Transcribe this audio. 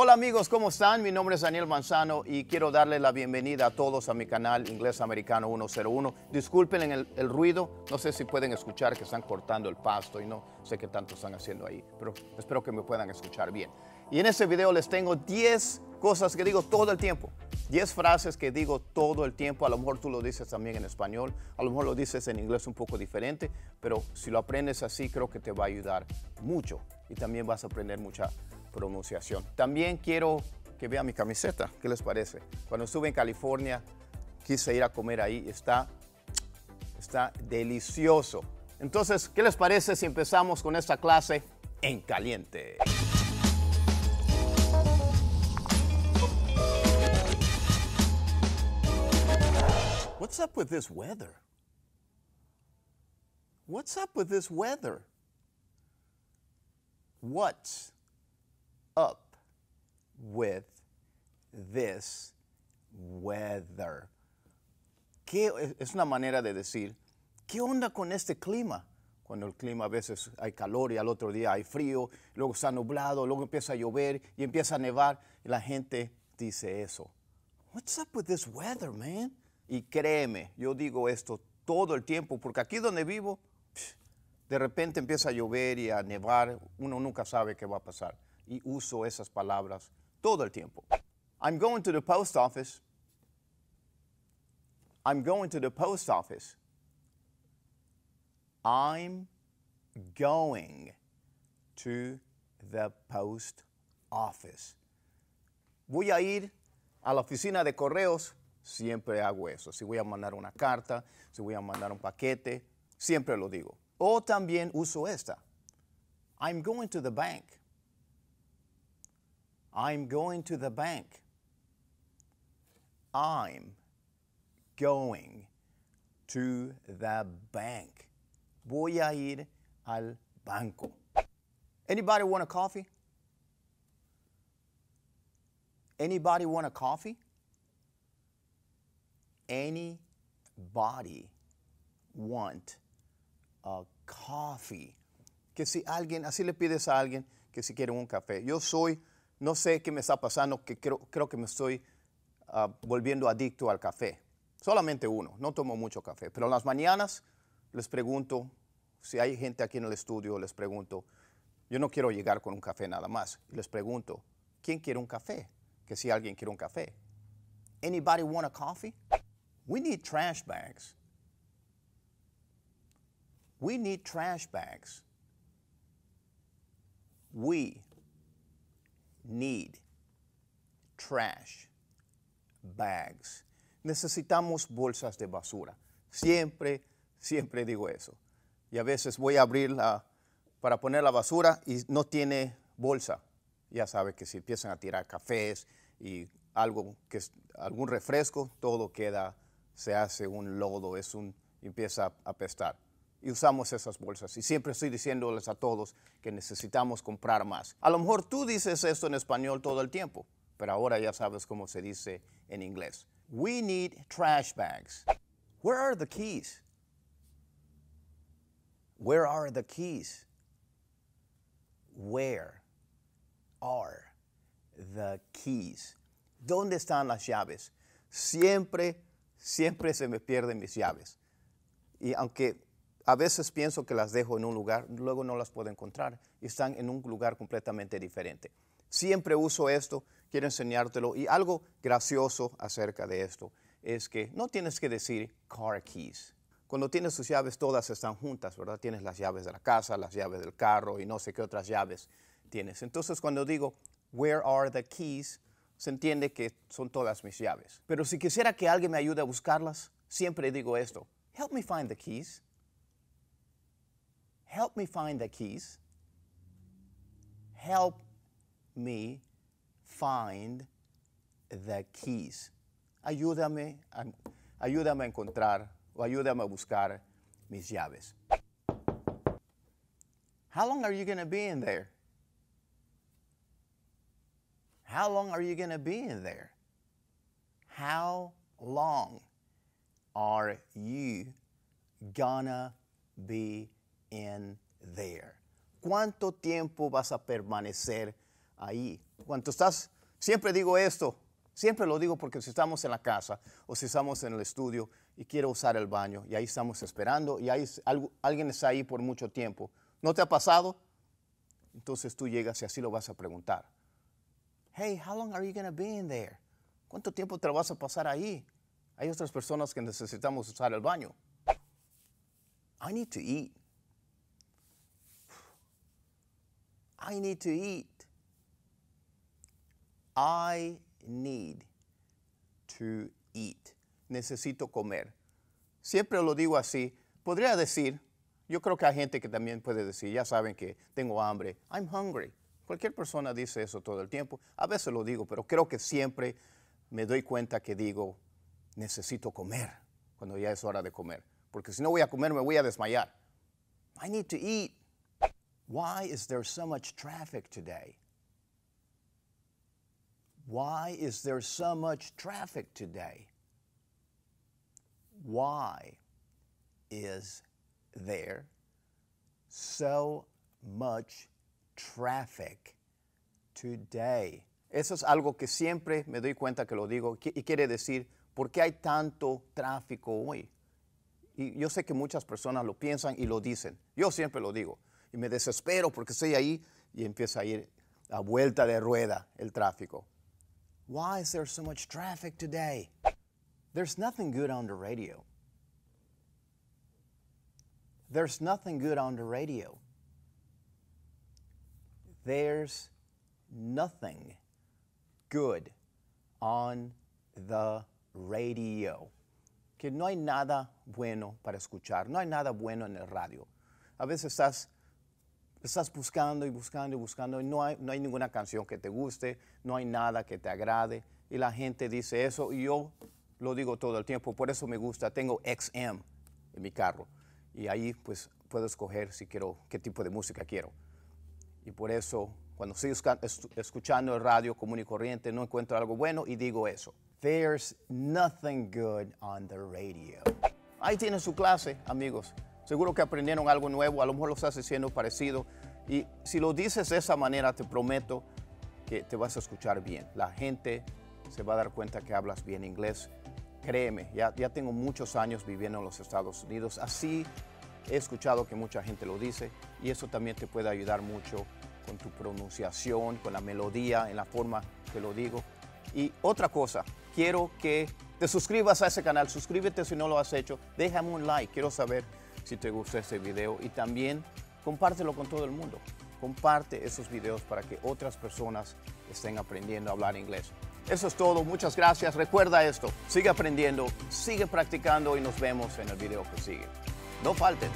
Hola amigos, ¿cómo están? Mi nombre es Daniel Manzano y quiero darle la bienvenida a todos a mi canal Inglés Americano 101. Disculpen el, el, ruido, no sé si pueden escuchar que están cortando el pasto y no sé qué tanto están haciendo ahí, pero espero que me puedan escuchar bien. Y en este video les tengo 10 cosas que digo todo el tiempo, 10 frases que digo todo el tiempo. A lo mejor tú lo dices también en español, a lo mejor lo dices en inglés un poco diferente, pero si lo aprendes así creo que te va a ayudar mucho y también vas a aprender mucha pronunciación. También quiero que vea mi camiseta, ¿qué les parece? Cuando estuve en California, quise ir a comer ahí, está, está delicioso. Entonces, ¿qué les parece si empezamos con esta clase en caliente? What's up with this weather? What's up with this weather? What up with this weather. ¿Qué, es una manera de decir, ¿qué onda con este clima? Cuando el clima a veces hay calor y al otro día hay frío, luego está nublado, luego empieza a llover y empieza a nevar. la gente dice eso. What's up with this weather, man? Y créeme, yo digo esto todo el tiempo, porque aquí donde vivo, de repente empieza a llover y a nevar, uno nunca sabe qué va a pasar y uso esas palabras todo el tiempo. I'm going to the post office. I'm going to the post office. I'm going to the post office. Voy a ir a la oficina de correos, siempre hago eso. Si voy a mandar una carta, si voy a mandar un paquete, siempre lo digo. O también uso esta. I'm going to the bank. I'm going to the bank. I'm going to the bank. Voy a ir al banco. Anybody want a coffee? Anybody want a coffee? Anybody want a coffee? Que si alguien, así le pides a alguien que si quiere un café. Yo soy no sé qué me está pasando, que creo, que me estoy ah, volviendo adicto al café. Solamente uno, no tomo mucho café, pero en las mañanas les pregunto, si hay gente aquí en el estudio, les pregunto, yo no quiero llegar con un café nada más, les pregunto, ¿quién quiere un café? Que si alguien quiere un café. Anybody want a coffee? We need trash bags. We need trash bags. We need, trash, bags. Necesitamos bolsas de basura. Siempre, siempre digo eso. Y a veces voy a abrirla para poner la basura y no tiene bolsa. Ya sabe que si empiezan a tirar cafés y algo que algún refresco, todo queda, se hace un lodo, es un, empieza a apestar y usamos esas bolsas. Y siempre estoy diciéndoles a todos que necesitamos comprar más. A lo mejor tú dices esto en español todo el tiempo, pero ahora ya sabes cómo se dice en inglés. We need trash bags. Where are the keys? Where are the keys? Where are the keys? ¿Dónde están las llaves? Siempre, siempre se me pierden mis llaves. Y aunque a veces pienso que las dejo en un lugar, luego no las puedo encontrar y están en un lugar completamente diferente. Siempre uso esto, quiero enseñártelo y algo gracioso acerca de esto es que no tienes que decir car keys. Cuando tienes tus llaves todas están juntas, ¿verdad? Tienes las llaves de la casa, las llaves del carro y no sé qué otras llaves tienes. Entonces cuando digo where are the keys, se entiende que son todas mis llaves. Pero si quisiera que alguien me ayude a buscarlas, siempre digo esto, help me find the keys. help me find the keys. Help me find the keys. Ayúdame a, ayúdame a encontrar o ayúdame a buscar mis llaves. How long are you going to be in there? How long are you going to be in there? How long are you gonna be in there. ¿Cuánto tiempo vas a permanecer ahí? ¿Cuánto estás, siempre digo esto, siempre lo digo porque si estamos en la casa o si estamos en el estudio y quiero usar el baño y ahí estamos esperando y ahí alguien está ahí por mucho tiempo, ¿no te ha pasado? Entonces tú llegas y así lo vas a preguntar. Hey, how long are you going to be in there? ¿Cuánto tiempo te vas a pasar ahí? Hay otras personas que necesitamos usar el baño. I need to eat. I need to eat. I need to eat. Necesito comer. Siempre lo digo así. Podría decir, yo creo que hay gente que también puede decir, ya saben que tengo hambre. I'm hungry. Cualquier persona dice eso todo el tiempo. A veces lo digo, pero creo que siempre me doy cuenta que digo, necesito comer cuando ya es hora de comer. Porque si no voy a comer, me voy a desmayar. I need to eat. Why is there so much traffic today? Why is there so much traffic today? Why is there so much traffic today? Eso es algo que siempre me doy cuenta que lo digo y quiere decir, ¿por qué hay tanto tráfico hoy? Y yo sé que muchas personas lo piensan y lo dicen. Yo siempre lo digo. y me desespero porque estoy ahí y empieza a ir a vuelta de rueda el tráfico. Why is there so much traffic today? There's nothing good on the radio. There's nothing good on the radio. There's nothing good on the radio. Que no hay nada bueno para escuchar, no hay nada bueno en el radio. A veces estás estás buscando y buscando y buscando y no hay, no hay ninguna canción que te guste, no hay nada que te agrade y la gente dice eso y yo lo digo todo el tiempo, por eso me gusta, tengo XM en mi carro y ahí pues puedo escoger si quiero, qué tipo de música quiero. Y por eso cuando estoy escuchando el radio común y corriente no encuentro algo bueno y digo eso. There's nothing good on the radio. Ahí tiene su clase, amigos. Seguro que aprendieron algo nuevo, a lo mejor lo estás diciendo parecido. Y si lo dices de esa manera, te prometo que te vas a escuchar bien. La gente se va a dar cuenta que hablas bien inglés. Créeme, ya, ya tengo muchos años viviendo en los Estados Unidos. Así he escuchado que mucha gente lo dice y eso también te puede ayudar mucho con tu pronunciación, con la melodía, en la forma que lo digo. Y otra cosa, quiero que te suscribas a ese canal, suscríbete si no lo has hecho, déjame un like, quiero saber si te gusta este video y también compártelo con todo el mundo. Comparte esos videos para que otras personas estén aprendiendo a hablar inglés. Eso es todo, muchas gracias. Recuerda esto, sigue aprendiendo, sigue practicando y nos vemos en el video que sigue. No falten.